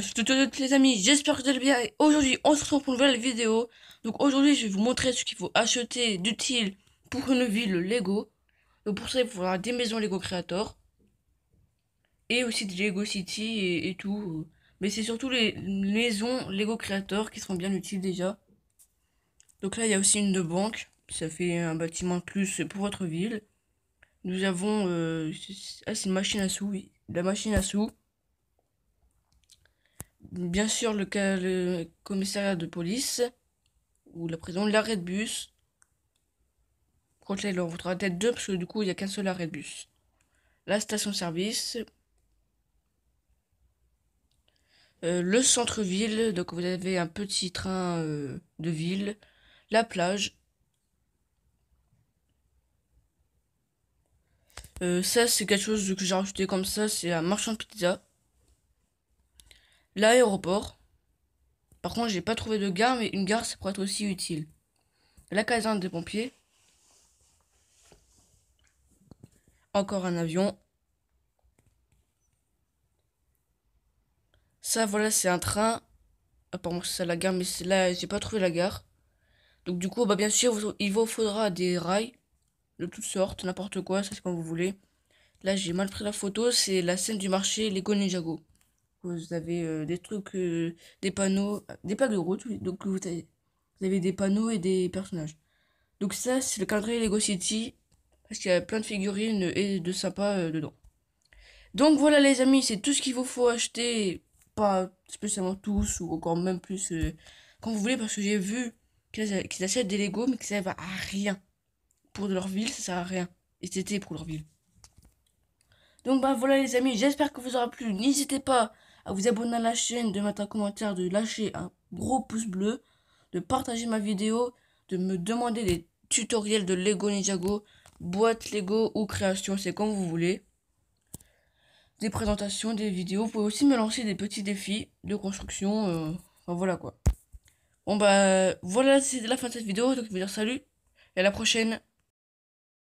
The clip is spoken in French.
tout toutes les amis, j'espère que vous allez bien et aujourd'hui on se retrouve pour une nouvelle vidéo. Donc aujourd'hui je vais vous montrer ce qu'il faut acheter d'utile pour une ville Lego. Donc pour ça il faut avoir des maisons Lego Creator et aussi des Lego City et, tout. Mais c'est surtout les maisons Lego Creator qui seront bien utiles déjà. Donc là il y a aussi une de banque, ça fait un bâtiment de plus pour votre ville. Nous avons... Euh, ah c'est une machine à sous, La machine à sous bien sûr le, commissariat de police ou la prison, l'arrêt de bus. Quand là, il en peut-être deux, parce que du coup, il n'y a qu'un seul arrêt de bus. La station-service. Euh, le centre-ville, donc vous avez un petit train euh, de ville. La plage. Euh, ça, c'est quelque chose que j'ai rajouté comme ça, c'est un marchand de pizza. L'aéroport. Par contre, j'ai pas trouvé de gare, mais une gare, ça pourrait être aussi utile. La caserne des pompiers. Encore un avion. Ça, voilà, c'est un train. Apparemment, ah, c'est la gare, mais là, j'ai pas trouvé la gare. Donc, du coup, bah, bien sûr, il vous faudra des rails de toutes sortes, n'importe quoi, ça c'est que vous voulez. Là, j'ai mal pris la photo, c'est la scène du marché Lego Ninjago. Vous avez euh, des trucs, euh, des panneaux, des plaques de route, donc vous avez, vous avez, des panneaux et des personnages. Donc ça, c'est le cadre Lego City, parce qu'il y a plein de figurines et de sympas euh, dedans. Donc voilà les amis, c'est tout ce qu'il vous faut acheter, pas spécialement tous, ou encore même plus, quand vous voulez, parce que j'ai vu qu'ils achètent des Lego, mais que ça va à rien. Pour leur ville, ça sert à rien. Et c'était pour leur ville. Donc bah voilà les amis, j'espère que vous aura plu. N'hésitez pas à vous abonner à la chaîne, de mettre un commentaire, de lâcher un gros pouce bleu, de partager ma vidéo, de me demander des tutoriels de Lego Ninjago, boîte Lego ou création, c'est comme vous voulez. Des présentations, des vidéos. Vous pouvez aussi me lancer des petits défis de construction. Euh, enfin, voilà quoi. Bon bah voilà, c'est la fin de cette vidéo. Donc je vous dire salut et à la prochaine.